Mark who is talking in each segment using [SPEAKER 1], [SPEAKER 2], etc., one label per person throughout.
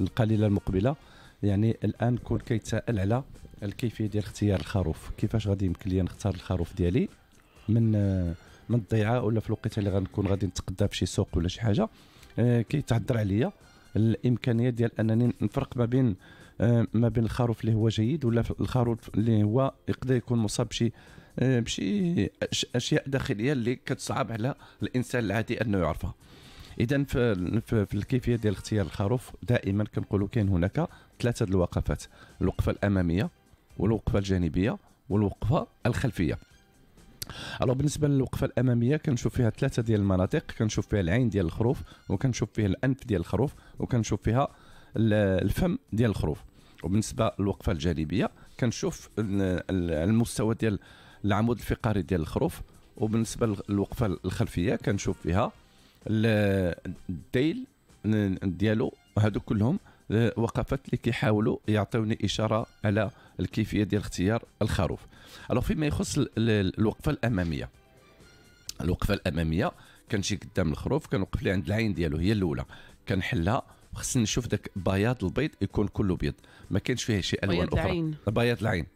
[SPEAKER 1] القليله المقبله يعني الان كل كيتسائل على الكيفيه ديال اختيار الخروف كيفاش غادي يمكن لي نختار الخروف ديالي من من الضيعه ولا في الوقيته اللي غنكون غادي نتقدى في شي سوق ولا شي حاجه آه، كيتعذر عليا الامكانيه ديال انني نفرق ما بين آه، ما بين الخروف اللي هو جيد ولا الخروف اللي هو يقدر يكون مصاب بشي آه، بشي اشياء داخليه اللي كتصعب على الانسان العادي انه يعرفها اذا في, في الكيفيه ديال اختيار الخروف دائما كنقولوا كاين هناك ثلاثه الوقفات الوقفه الاماميه والوقفه الجانبيه والوقفه الخلفيه الو بالنسبه للوقفه الاماميه كنشوف فيها ثلاثه ديال المناطق كنشوف فيها العين ديال الخروف وكنشوف فيها الانف ديال الخروف وكنشوف فيها الفم ديال الخروف وبالنسبه للوقفه الجانبيه كنشوف المستوى ديال العمود الفقري ديال الخروف وبالنسبه للوقفه الخلفيه كنشوف فيها الديل ديالو هادو كلهم وقفات اللي كيحاولوا يعطيوني اشاره على الكيفيه ديال اختيار الخروف الوغ فيما يخص الوقفه الاماميه الوقفه الاماميه كنجي قدام الخروف كنوقف لي عند العين ديالو هي الاولى كنحلها خصني نشوف داك بياض البيض يكون كله بيض ما كاينش فيه شي الوان اخرى العين. بياض العين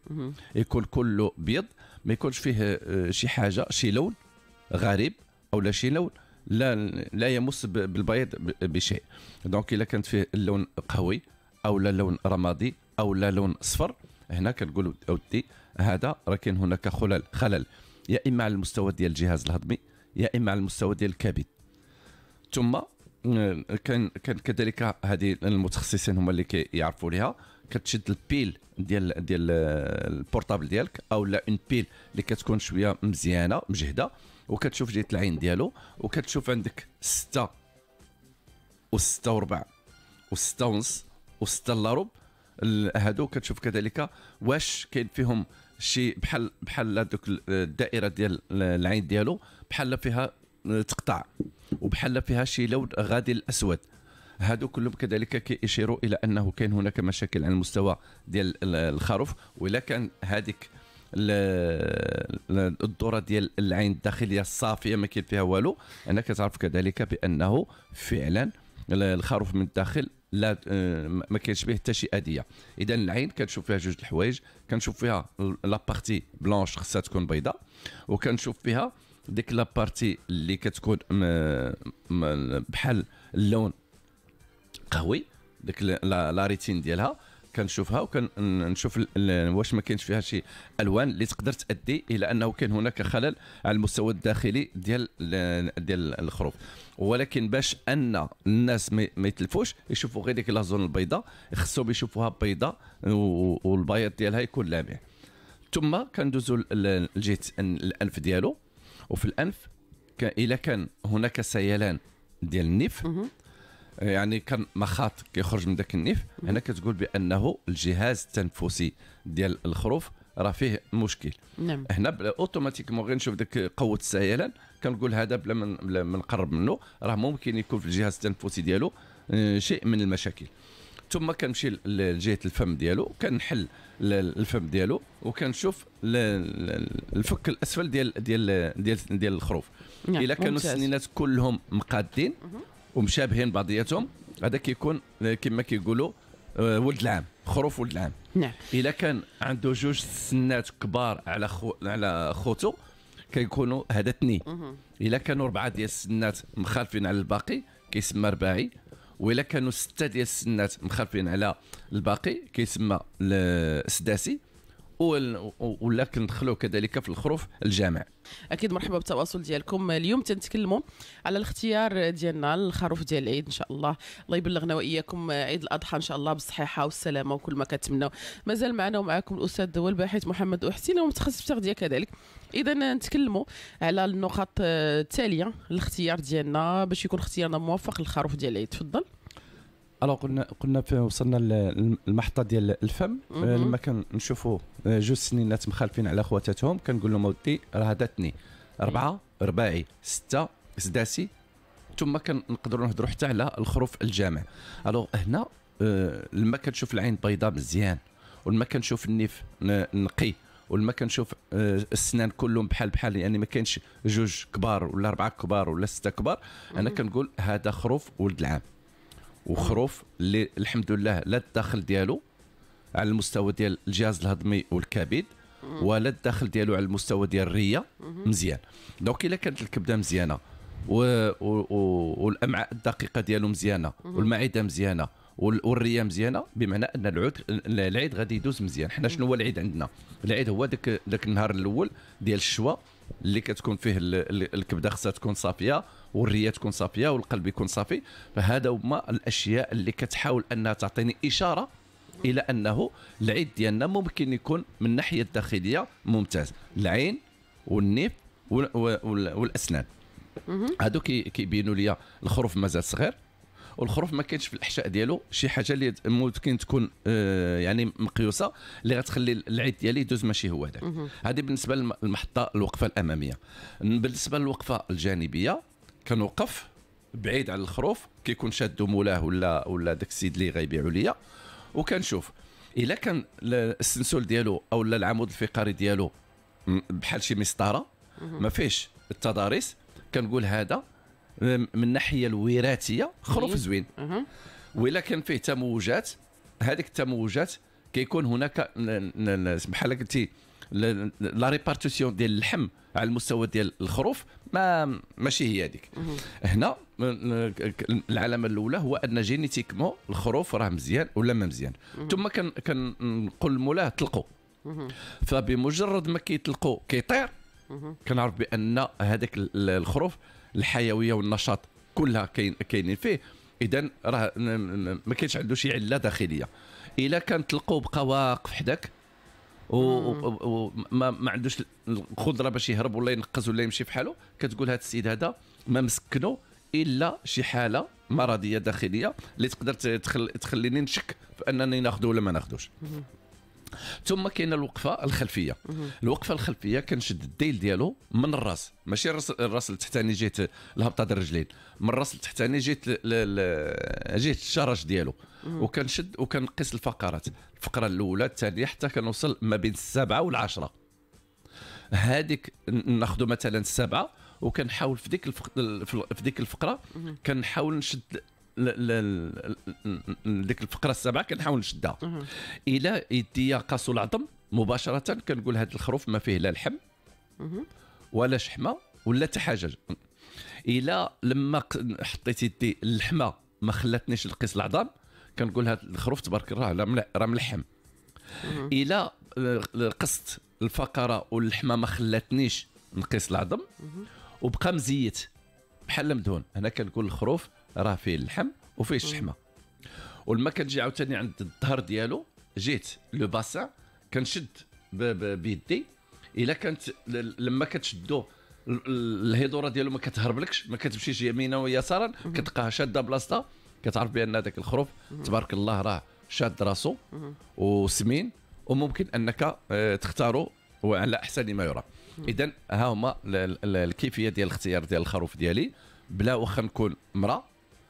[SPEAKER 1] يكون كله بيض ما يكونش فيه آه، شي حاجه شي لون غريب او لا شي لون لا لا يمس بالبيض بشيء دونك الا كانت فيه اللون قهوي او لا لون رمادي او لا لون اصفر هنا كنقول اودي هذا راه كاين هناك خلل خلل يا اما على المستوى ديال الجهاز الهضمي يا اما على المستوى ديال الكبد ثم آه، كان كان كذلك هذه المتخصصين هما اللي كيعرفوا كي ليها كتشد البيل ديال ديال آه، البورتابل ديالك او لا اون بيل اللي كتكون شويه مزيانه مجهده وكتشوف جهه العين ديالو وكتشوف عندك ستة وستة وربع وستة ونص وستة الا ربع هادو كتشوف كذلك واش كاين فيهم شي بحال بحال هذوك الدائره ديال العين ديالو بحال فيها تقطع وبحال فيها شي لون غادي الاسود هادو كلهم كذلك كيشيروا الى انه كاين هناك مشاكل على المستوى ديال الخروف ولكن كان هذيك الذره ديال العين الداخليه الصافيه ما كاين فيها والو انا كتعرف كذلك بانه فعلا الخروف من الداخل لا آه، ما كاينش به حتى شي اذيه اذا العين كنشوف فيها جوج الحوايج كنشوف فيها لابارتي بلونش خصها تكون بيضاء وكنشوف فيها ديك لابارتي اللي كتكون بحال اللون قهوي ديك لا ريتين ديالها كنشوفها وكنشوف واش ما كاينش فيها شي الوان اللي تقدر تادي الى انه كان هناك خلل على المستوى الداخلي ديال ديال الخروف ولكن باش ان الناس ما يتلفوش يشوفوا غير ديك لازون البيضاء خصهم يشوفوها بيضاء والبياض ديالها يكون لامع ثم كندوزو لجهه الانف ديالو وفي الانف الا كان هناك سيلان ديال النيف يعني كان مخاط كيخرج من ذاك النيف هنا كتقول بانه الجهاز التنفسي ديال الخروف راه فيه مشكل نعم هنا اوتوماتيكمون غير نشوف ديك قوه السيلان كنقول هذا بلا من بلا ما نقرب منه راه ممكن يكون في الجهاز التنفسي ديالو آه، شيء من المشاكل ثم كنمشي لجهه الفم ديالو كنحل الفم ديالو وكنشوف الفك الاسفل ديال ديال ديال ديال الخروف نعم، الا كانوا السنينات كلهم مقادين ومشابهين بعضياتهم هذا كيكون آه، كما كيقولوا آه، ولد العام خروف ولد العام نعم الا كان عنده جوج سنات كبار على خو... على خوتو كيكونوا هذا اثنين الا كانوا اربعه ديال السنات مخالفين على الباقي كيسمى رباعي وإلا كانوا سته ديال السنات مخالفين على الباقي كيسمى السداسي ولكن ندخلوا كذلك في الخروف الجامع
[SPEAKER 2] اكيد مرحبا بالتواصل ديالكم اليوم تنتكلموا على الاختيار ديالنا الخروف ديال العيد ان شاء الله الله يبلغنا واياكم عيد الاضحى ان شاء الله بالصحه والسلامه وكل ما كتمنوا مازال معنا ومعكم الاستاذ والباحث محمد احسين ومتخصص في التغذيه كذلك اذا نتكلموا على النقاط التاليه الاختيار ديالنا باش يكون اختيارنا موفق للخروف ديال العيد تفضل
[SPEAKER 1] الو قلنا قلنا وصلنا للمحطه ديال الفم آه، لما كنشوفوا آه، جوج سنينات مخالفين على خواتاتهم كنقول لهم اودي راه داتني اربعه رباعي سته سداسي ثم كنقدروا نهضروا حتى على الخروف الجامع الو هنا آه، لما كنشوف العين بيضاء مزيان ولما كنشوف النيف نقي ولما كنشوف السنان كلهم بحال بحال يعني ما كاينش جوج كبار ولا اربعه كبار ولا سته كبار انا كنقول هذا خروف ولد العام وخروف اللي الحمد لله لا الدخل ديالو على المستوى ديال الجهاز الهضمي والكبد ولا الدخل ديالو على المستوى ديال الريه مزيان دونك الا كانت الكبده مزيانه و... و... والامعاء الدقيقه ديالو مزيانه والمعده مزيانه والريه مزيانه بمعنى ان العود العيد غادي يدوز مزيان حنا شنو هو العيد عندنا العيد هو داك داك النهار الاول ديال الشوا اللي كتكون فيه الكبده خصها تكون صافيه والريه تكون صافيه والقلب يكون صافي فهذا هما الاشياء اللي كتحاول انها تعطيني اشاره الى انه العيد ديالنا ممكن يكون من الناحيه الداخليه ممتاز العين والنيف والاسنان هادو كيبينوا لي الخروف مازال صغير والخروف ما كاينش في الاحشاء ديالو شي حاجه اللي ممكن تكون آه، يعني مقيوسه اللي غتخلي العيد ديالي يدوز ماشي هو هذاك هذه بالنسبه للمحطه الوقفه الاماميه بالنسبه للوقفه الجانبيه كنوقف بعيد على الخروف كيكون شادو مولاه ولا ولا داك السيد اللي غيبيعوا ليا وكنشوف الا كان السنسول ديالو او العمود الفقري ديالو بحال شي مسطره ما فيهش التضاريس كنقول هذا من الناحيه الوراثيه خروف زوين وإلا كان فيه تموجات هذيك التموجات كيكون هناك بحال قلتي لا ريبارتيسيون ديال اللحم على المستوى ديال الخروف ما ماشي هي هذيك هنا العلامه الاولى هو ان جينيتيكمون الخروف راه مزيان ولا ما مزيان ثم كنقول له طلقوا فبمجرد ما كيطلقوا كيطير كنعرف بان هذاك الخروف الحيويه والنشاط كلها كاين كاينين فيه اذا راه ما كاينش عنده شي عله داخليه الا كان تلقوا بقى واقف حداك وما ما عندوش القدره باش يهرب ولا ينقز ولا يمشي بحالو كتقول هذا السيد هذا ما مسكنو الا شي حاله مرضيه داخليه اللي تقدر تخل... تخليني نشك في انني ناخذه ولا ما ناخذوش ثم كاين الوقفه الخلفيه الوقفه الخلفيه كنشد الديل ديالو من الراس ماشي الراس الراس التحتاني جهه الهبطه الرجلين من الراس التحتاني جهه جهه الشرج ديالو وكنشد وكنقيس الفقرات الفقره الاولى الثانيه حتى كنوصل ما بين السبعه والعشره هذيك ناخذ مثلا السبعه وكنحاول في ديك الفق... في ديك الفقره كنحاول نشد ديك الفقره السابعه كنحاول نشدها الى يدي قاسوا العظم مباشره كنقول هذا الخروف ما فيه لا لحم ولا شحمه ولا حتى حاجه الى لما حطيت يدي اللحمه ما خلاتنيش نقيس العظام كنقول هذا الخروف تبارك الله راه ملحم الى قصت الفقره واللحمه ما خلاتنيش نقيس العظم وبقى مزيت بحال مدهون هنا كنقول الخروف راه فيه اللحم وفيه الشحمه ولما كتجي عاوتاني عند الظهر ديالو جيت لو باسان كنشد بيدي الا كانت لما كتشدو الهيدوره ديالو ما كتهربلكش ما كتمشيش يمينا ويسارا كتلقاها شاده بلاصتها كتعرف بان هذاك الخروف تبارك الله راه شاد راسو وسمين وممكن انك آه، تختارو وعلى احسن ما يرام اذا ها هما الكيفيه ديال الاختيار ديال الخروف ديالي بلا واخا نكون مراه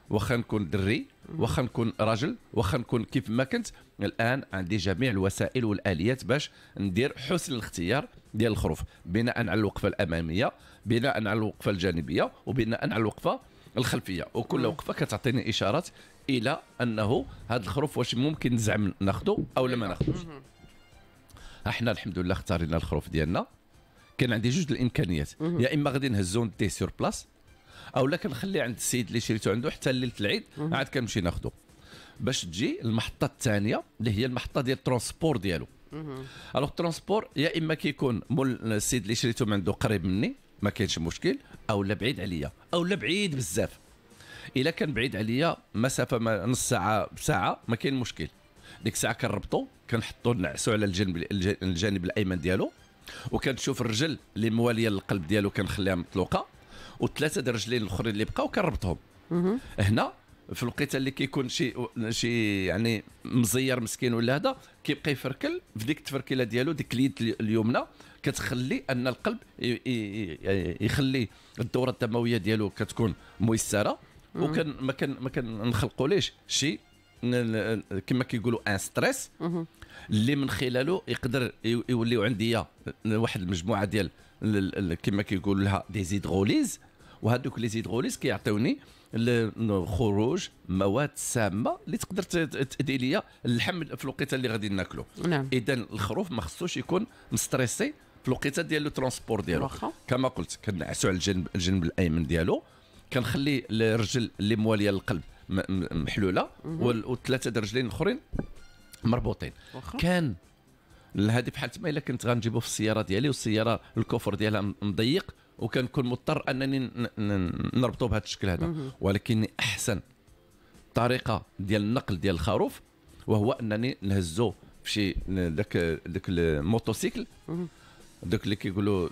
[SPEAKER 1] واخا نكون دري واخا نكون راجل واخا نكون كيف ما كنت الان عندي جميع الوسائل والاليات باش ندير حسن الاختيار ديال الخروف بناء على الوقفه الاماميه بناء على الوقفه الجانبيه وبناء على الوقفه الخلفيه وكل وقفه كتعطيني اشارات الى انه هذا الخروف واش ممكن نزعم ناخذه او لا ما ناخذوش احنا الحمد لله اختارينا الخروف ديالنا كان عندي جوج الامكانيات يا اما غادي نهزو نديه سور بلاص او لكن كنخلي عند السيد اللي شريته عنده حتى ليله العيد عاد كنمشي ناخذه باش تجي المحطه الثانيه اللي هي المحطه ديال الترونسبور ديالو الوغ الترونسبور يا اما كيكون مول السيد اللي شريته من عنده قريب مني ما كاينش مشكل او لا بعيد عليا او لا بعيد بزاف الا كان بعيد عليا مسافه ما نص ساعه بساعه ما كاين مشكل ديك الساعه كنربطو كنحطو نعسو على الجنب الجانب الايمن ديالو وكنشوف الرجل اللي مواليه للقلب ديالو كنخليها مطلوقه وثلاثه د الرجلين الاخرين اللي بقاو كنربطهم هنا في الوقيته اللي كيكون شي شي يعني مزير مسكين ولا هذا كيبقى يفركل في ديك التفركيله ديالو ديك اليد اليمنى كتخلي ان القلب يعني يخلي الدوره الدمويه ديالو كتكون ميسره وكان ما كان ما كنخلقوا ليش شي كما كيقولوا ان ستريس اللي من خلاله يقدر يوليو عندي واحد المجموعه ديال كما كيقول لها زيدغوليز وهذوك لي زيدغوليز كيعطيوني خروج مواد سامه اللي تقدر تدي ليا اللحم في الوقيته اللي غادي ناكلو نعم اذا الخروف ما خصوش يكون مستريسي في الوقيته ديال لو ترونسبور ديالو كما قلت كنعسو على الجنب الجنب الايمن ديالو كنخلي الرجل اللي مواليه للقلب محلوله والثلاثه الرجلين الاخرين مربوطين وخا. كان هذه بحال تما الا كنت غنجيبو في السياره ديالي والسياره الكفر ديالها مضيق وكنكون مضطر انني نربطو بهذا الشكل هذا ولكن احسن طريقه ديال النقل ديال الخروف وهو انني نهزو شي داك داك الموتوسيكل دوك اللي كيقولوا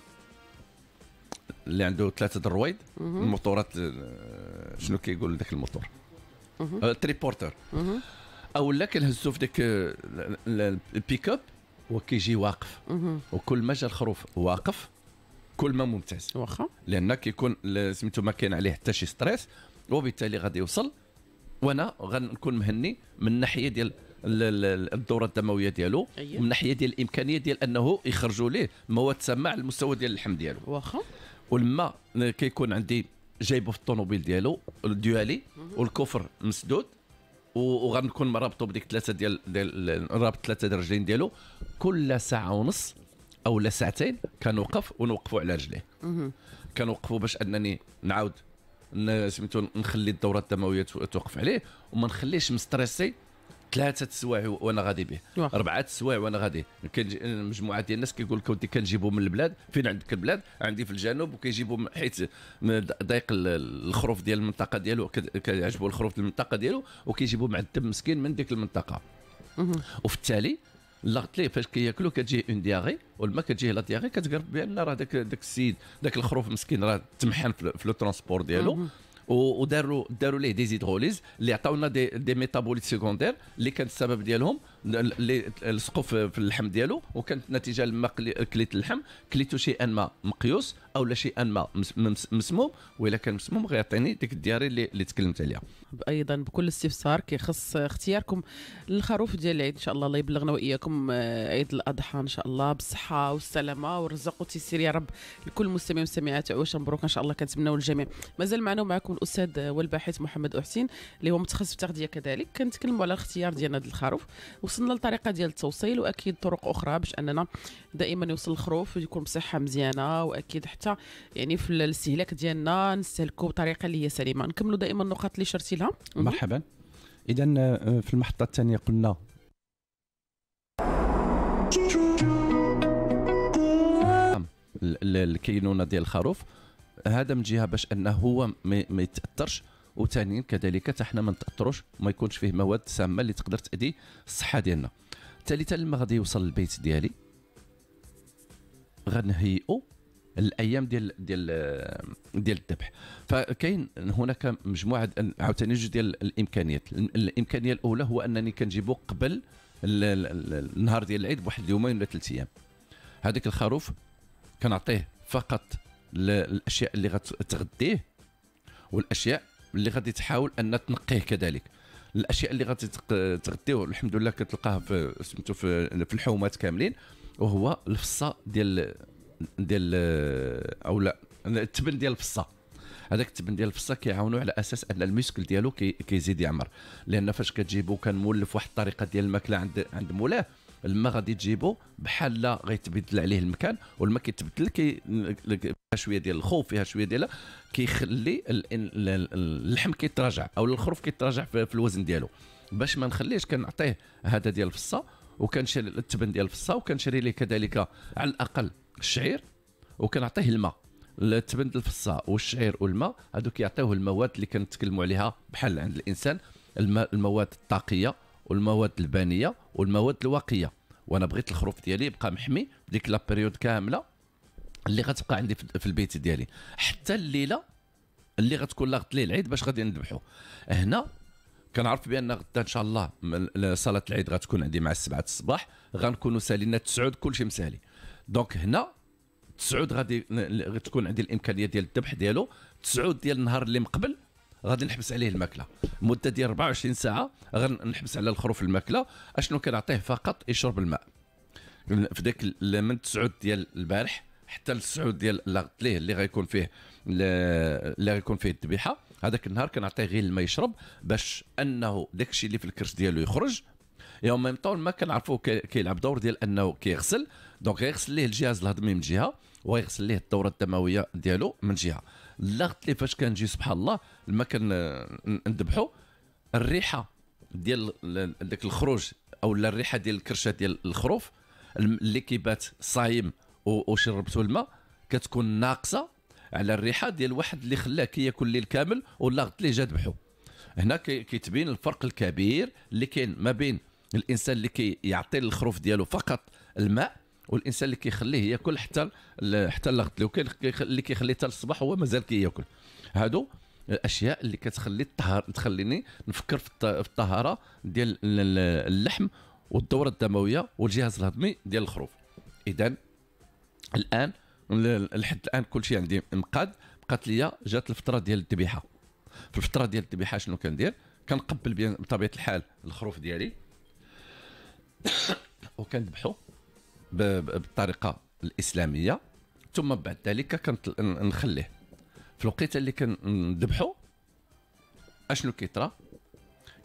[SPEAKER 1] اللي عنده ثلاثه درويد الموتورات آه، شنو كيقول داك الموتور آه، تريبورتر او لا كنهزو في داك آه، البيك اب وكيجي واقف وكل ما جا الخروف واقف كل ما ممتاز واخا لان كيكون سميتو ما كاين عليه حتى شي ستريس وبالتالي غادي يوصل وانا غنكون مهني من الناحيه ديال الدوره الدمويه ديالو أيه. من الناحيه ديال الامكانيه ديال انه يخرجوا ليه مواد سامه على المستوى ديال اللحم ديالو واخا والماء كيكون عندي جايبه في الطوموبيل ديالو ديالي والكفر مسدود وغنكون مرابطو بديك ثلاثه ديال ديال نرابط ثلاثه درجلين ديالو كل ساعه ونص او لا ساعتين كنوقف ونوقفوا على رجليه كنوقفوا باش انني نعاود سميتو نخلي الدوره الدمويه توقف عليه وما نخليش مستريسي ثلاثه سوايع وانا غادي به اربعه سوايع وانا غادي مجموعه ديال الناس كيقول لك أودي كنجيبو من البلاد فين عندك البلاد عندي في الجنوب وكيجيبو حيت ضيق الخروف ديال المنطقه ديالو كيعجبو الخروف ديال المنطقه ديالو وكيجيبو الدم مسكين من ديك المنطقه وفي التالي لغط ليه فاش كياكلو كتجيه اون دياغي والما كتجيه لا دياغي كتقرب بان راه داك داك السيد داك الخروف مسكين راه تمحن في لو ترونسبور ديالو وداروا داروا ليه ديزيدغوليز اللي عطاونا دي, دي ميتابوليت سيكوندير اللي كان السبب ديالهم اللي لصقوا في اللحم ديالو وكانت نتيجه لما كليت اللحم كليتو شيئا ما مقيوس او لا شيئا ما مسموم والا كان مسموم غيعطيني ديك الدياري اللي, اللي تكلمت عليها
[SPEAKER 2] ايضا بكل استفسار كيخص اختياركم للخروف ديال العيد ان شاء الله الله يبلغنا واياكم آه، عيد الاضحى ان شاء الله بالصحه والسلامه والرزق والتيسير يا رب لكل مستمعين ومستمعات عواش مبروك ان شاء الله كنتمناو الجميع مازال معنا ومعكم الاستاذ والباحث محمد احسين اللي هو متخصص في التغذيه كذلك كنتكلموا على الاختيار ديال هذا الخروف وصلنا لطريقه ديال التوصيل واكيد طرق اخرى باش اننا دائما يوصل الخروف ويكون بصحه مزيانه واكيد حتى يعني في الاستهلاك ديالنا نستهلكوا بطريقه اللي هي سليمه نكملوا دائما النقاط اللي شرتي لها
[SPEAKER 1] مرحبا اذا آه، في المحطه الثانيه قلنا الكينونه ديال الخروف هذا من جهه باش انه هو ما يتاثرش وثانيا كذلك حتى حنا ما نتاثروش ما يكونش فيه مواد سامه اللي تقدر تاذي الصحه ديالنا ثالثا لما غادي يوصل البيت ديالي غنهيئو الايام ديال ديال ديال الذبح فكاين هناك مجموعه عاوتاني جوج ديال الامكانيات الامكانيه الاولى هو انني كنجيبو قبل النهار ديال العيد بواحد اليومين ولا ثلاث ايام هذاك الخروف كنعطيه فقط الاشياء اللي غتغديه والاشياء اللي غادي تحاول ان تنقيه كذلك الاشياء اللي غادي تغطيه الحمد لله كتلقاه في سميتو في, الحومات كاملين وهو الفصه ديال ديال او لا التبن ديال الفصه هذاك التبن ديال الفصه كيعاونوا على اساس ان الميسكل ديالو كيزيد كي يعمر لان فاش كتجيبو كان مولف واحد الطريقه ديال الماكله عند عند مولاه الماء غادي تجيبو بحال لا غيتبدل عليه المكان والماء كيتبدل كي فيها شويه ديال الخوف فيها شويه ديال كيخلي اللحم كيتراجع او الخروف كيتراجع في الوزن ديالو باش ما نخليهش كنعطيه هذا ديال الفصه وكنشري التبن ديال الفصه وكنشري ليه كذلك على الاقل الشعير وكنعطيه الماء التبن ديال الفصه والشعير والماء هذوك كيعطيوه المواد اللي كنتكلموا عليها بحال عند الانسان المواد الطاقيه والمواد البانيه والمواد الواقيه وانا بغيت الخروف ديالي يبقى محمي ديك لا بيريود كامله اللي غتبقى عندي في البيت ديالي حتى الليله اللي غتكون لاغت غتلي العيد باش غادي نذبحو هنا كنعرف بان غدا ان شاء الله صلاه العيد غتكون عندي مع السبعة الصباح غنكونوا سالينا التسعود كلشي مسالي دونك هنا تسعود غادي تكون عندي الامكانيه ديال الذبح ديالو تسعود ديال النهار اللي مقبل غادي نحبس عليه الماكله مده ديال 24 ساعه غنحبس على الخروف الماكله اشنو كنعطيه فقط يشرب الماء في ذاك من 9 ديال البارح حتى للسعود ديال ليه اللي غيكون فيه اللي غيكون فيه الذبيحه هذاك النهار كنعطيه غير الماء يشرب باش انه داك الشيء اللي في الكرش ديالو يخرج يوم ميم طون ما كنعرفوه كيلعب دور ديال انه كيغسل دونك غيغسل ليه الجهاز الهضمي من جهه ويغسل ليه الدوره الدمويه ديالو من جهه اللغط اللي فاش كنجي سبحان الله لما ندبحو الريحه ديال داك الخروج او لا الريحه ديال الكرشه ديال الخروف اللي كيبات صايم وشربتو الماء كتكون ناقصه على الريحه ديال واحد اللي خلاه كياكل الليل كامل واللغط اللي جا ذبحو هنا كيتبين الفرق الكبير اللي كاين ما بين الانسان اللي كيعطي كي الخروف ديالو فقط الماء والانسان اللي كيخليه ياكل حتى حتى كان اللي كيخليه حتى الصباح هو مازال كياكل هادو الاشياء اللي كتخلي الطهر تخليني نفكر في الطهاره ديال اللحم والدوره الدمويه والجهاز الهضمي ديال الخروف اذا الان لحد الان كل شيء عندي مقاد بقات لي جات الفتره ديال الذبيحه في الفتره ديال الذبيحه شنو كندير كنقبل بطبيعه الحال الخروف ديالي وكنذبحو بالطريقه الاسلاميه ثم بعد ذلك كنت نخليه في الوقيته اللي كنذبحو اشنو كيطرى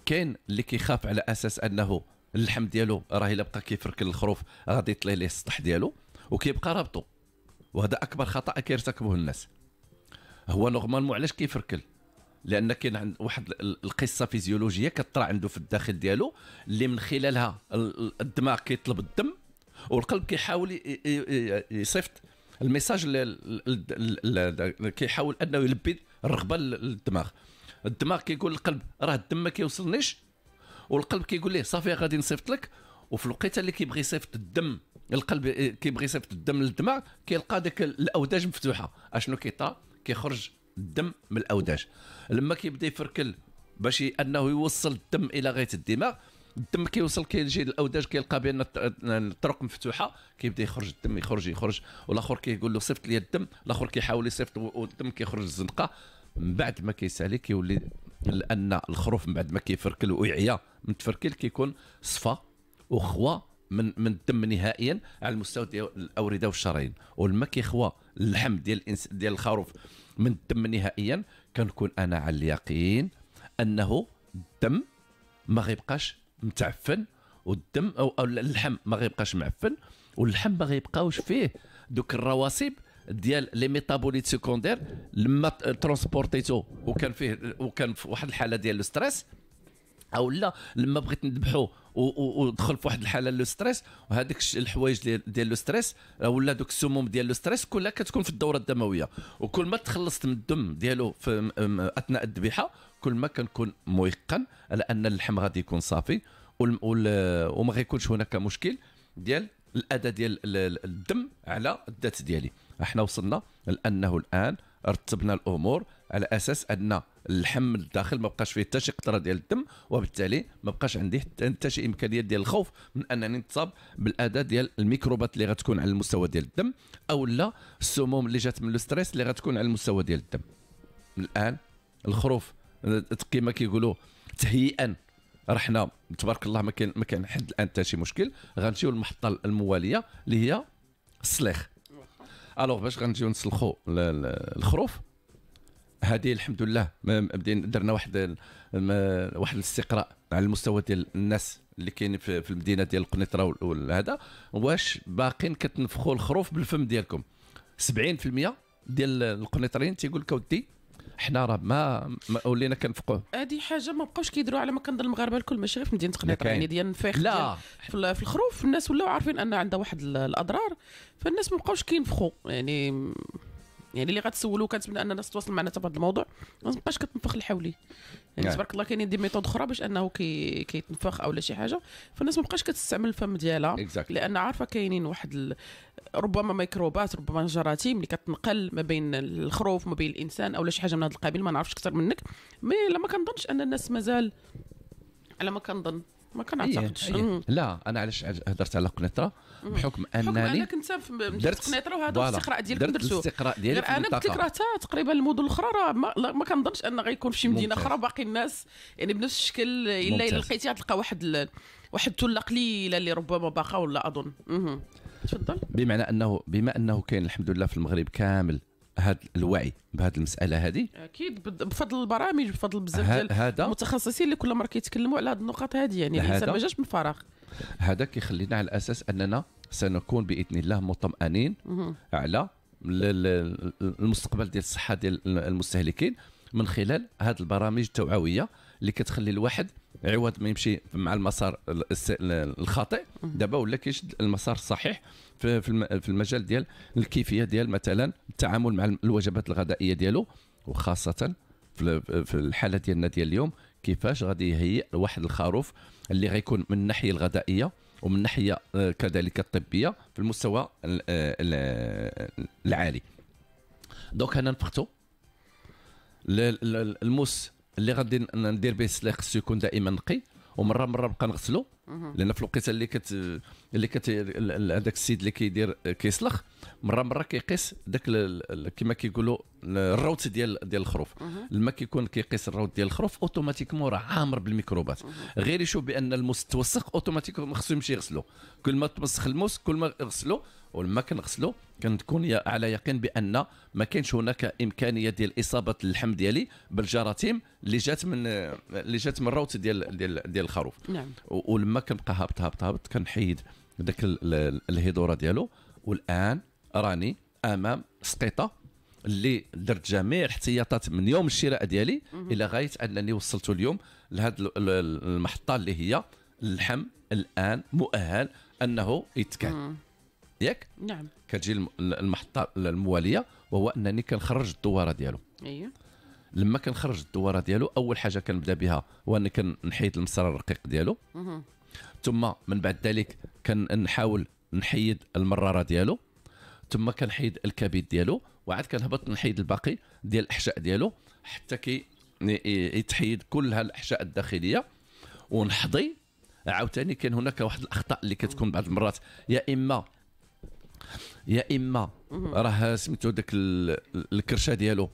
[SPEAKER 1] كاين اللي كيخاف على اساس انه اللحم ديالو راه الا بقى كيفرك الخروف غادي يطلع ليه السطح ديالو وكيبقى رابطو وهذا اكبر خطا كيرتكبوه الناس هو نورمالمون علاش كيفركل لان كاين عند واحد القصه فيزيولوجيه كطرى عنده في الداخل ديالو اللي من خلالها الدماغ كيطلب الدم والقلب كيحاول يصيفط الميساج كيحاول انه يلبي الرغبه للدماغ الدماغ كيقول للقلب راه الدم ما كيوصلنيش والقلب كيقول ليه صافي غادي نصيفط لك وفي الوقيته اللي كيبغي يصيفط الدم القلب كيبغي يصيفط الدم للدماغ كيلقى ديك الاوداج مفتوحه اشنو كيطرى كيخرج الدم من الاوداج لما كيبدا يفركل باش انه يوصل الدم الى غايه الدماغ الدم كيوصل كيجي الاوداج كيلقى بان الطرق مفتوحه كيبدا يخرج الدم يخرج يخرج والاخر كيقول له صيفط لي الدم الاخر كيحاول يصيفط والدم كيخرج الزنقه من بعد ما كيسالي كيولي لان الخروف من بعد ما كيفركل ويعيا متفركل كيكون صفى وخوا من من الدم نهائيا على المستوى ديال الاورده والشرايين والما كيخوى اللحم ديال ديال الخروف من الدم نهائيا كنكون انا على اليقين انه الدم ما غيبقاش متعفن والدم او, أو اللحم ما غيبقاش معفن واللحم ما غيبقاوش فيه دوك الرواسب ديال لي ميتابوليت سيكوندير لما ترونسبورتيتو وكان فيه وكان في واحد الحاله ديال الستريس او لا لما بغيت نذبحو ودخل في واحد الحاله لو ستريس وهذيك الحوايج ديال لو ستريس ولا دوك السموم ديال لو ستريس كلها كتكون في الدوره الدمويه وكل ما تخلصت من الدم ديالو في اثناء الذبيحه كل ما كنكون ميقن على ان اللحم غادي يكون صافي وما غيكونش هناك مشكل ديال الاذى ديال الدم على الذات ديالي احنا وصلنا لانه الان رتبنا الامور على اساس ان اللحم الداخل ما بقاش فيه حتى شي قطره ديال الدم وبالتالي ما بقاش عندي حتى شي امكانيه ديال الخوف من انني نتصاب بالاداء ديال الميكروبات اللي غتكون على المستوى ديال الدم او لا السموم اللي جات من الستريس اللي غتكون على المستوى ديال الدم الان الخروف كما كيقولوا تهيئا راه حنا تبارك الله ما كاين ما كاين حد الان حتى شي مشكل غنمشيو للمحطه المواليه اللي هي السليخ الوغ باش غنجيو نسلخوا الخروف هذه الحمد لله درنا واحد واحد الاستقراء على المستوى ديال الناس اللي كاين في المدينه ديال القنيطره وهذا واش باقين كتنفخوا الخروف بالفم ديالكم 70% ديال القنيطريين تيقول لك اودي حنا راه ما, ما ولينا كنفقوا
[SPEAKER 2] هذه حاجه ما بقاوش كيديروا على ما كنظن المغاربه الكل ماشي غير في مدينه قنيطره يعني ديال النفاخ ديال في الخروف الناس ولاو عارفين ان عندها واحد الاضرار فالناس ما بقاوش كينفخوا يعني يعني اللي غتسولو كنتمنى ان الناس تواصل معنا حتى هذا الموضوع ما تبقاش كتنفخ الحولي يعني نعم. تبارك الله كاينين دي ميثود اخرى باش انه كي كيتنفخ او لا شي حاجه فالناس ما بقاش كتستعمل الفم ديالها exactly. لان عارفه كاينين واحد ال... ربما ميكروبات ربما جراثيم اللي كتنقل ما بين الخروف ما بين الانسان او لا شي حاجه من هذا القبيل ما نعرفش اكثر منك مي لما كنظنش ان الناس مازال على ما كنظن ما كنعتقدش إيه. إيه.
[SPEAKER 1] لا انا علاش هضرت على قنيطره بحكم انني حكم
[SPEAKER 2] انك درت قنيطره وهذا الاستقراء ديالك درت الاستقراء ديالك انا قلت لك راه تقريبا المدن الاخرى راه ما, ما كنظنش ان غيكون في شي مدينه اخرى باقي الناس يعني بنفس الشكل الا لقيتي غتلقى واحد ل... واحد الثله قليله اللي ربما باقا ولا اظن تفضل
[SPEAKER 1] بمعنى انه بما انه كاين الحمد لله في المغرب كامل هذا الوعي بهذه المساله هذه
[SPEAKER 2] اكيد بفضل البرامج بفضل بزاف ديال المتخصصين اللي كل مره كيتكلموا على هذه النقط هذه يعني الانسان ما جاش من فراغ
[SPEAKER 1] هذا كيخلينا على اساس اننا سنكون باذن الله مطمئنين على المستقبل ديال الصحه ديال المستهلكين من خلال هذه البرامج التوعويه اللي كتخلي الواحد عوض ما يمشي مع المسار الخاطئ دابا ولا كيشد المسار الصحيح في في المجال ديال الكيفيه ديال مثلا التعامل مع الوجبات الغذائيه ديالو وخاصه في الحاله ديالنا ديال اليوم كيفاش غادي يهيئ واحد الخروف اللي غيكون من الناحيه الغذائيه ومن الناحيه آه، كذلك الطبيه في المستوى آه، آه، العالي دونك هنا نفختو الموس اللي غادي ندير به السلاق خصو يكون دائما نقي ومره مره نبقى نغسلو لان في الوقيته اللي كت اللي كت هذاك السيد اللي كيدير كيسلخ مره مره كيقيس داك كما كيقولوا الروت ديال ديال الخروف لما كيكون كيقيس الروت ديال الخروف اوتوماتيكمون راه عامر بالميكروبات غير يشوف بان الموس توسخ اوتوماتيكمون خصو يمشي يغسلو كل ما توسخ الموس كل ما غسلو ولما كنغسلو كنكون على يقين بان ما كاينش هناك امكانيه ديال اصابه اللحم ديالي بالجراثيم اللي جات من اللي جات من الروت ديال ديال ديال الخروف نعم ولما كنبقى هابط هابط هابط كنحيد داك الهيدوره ديالو والان راني امام سقيطه اللي درت جميع الاحتياطات من يوم الشراء ديالي الى غايه انني وصلت اليوم لهاد المحطه اللي هي اللحم الان مؤهل انه يتكال ياك نعم كتجي المحطه المواليه وهو انني كنخرج الدواره ديالو ايوه لما كنخرج الدواره ديالو اول حاجه كنبدا بها هو اني كنحيد المسار الرقيق ديالو ثم من بعد ذلك كنحاول نحيد المراره ديالو ثم كنحيد الكبد ديالو وعاد كنهبط نحيد الباقي ديال الاحشاء ديالو حتى كي يتحيد كل الاحشاء الداخليه ونحضي عاوتاني كان هناك واحد الاخطاء اللي كتكون بعض المرات يا اما يا اما راه سميتو داك الكرشه ديالو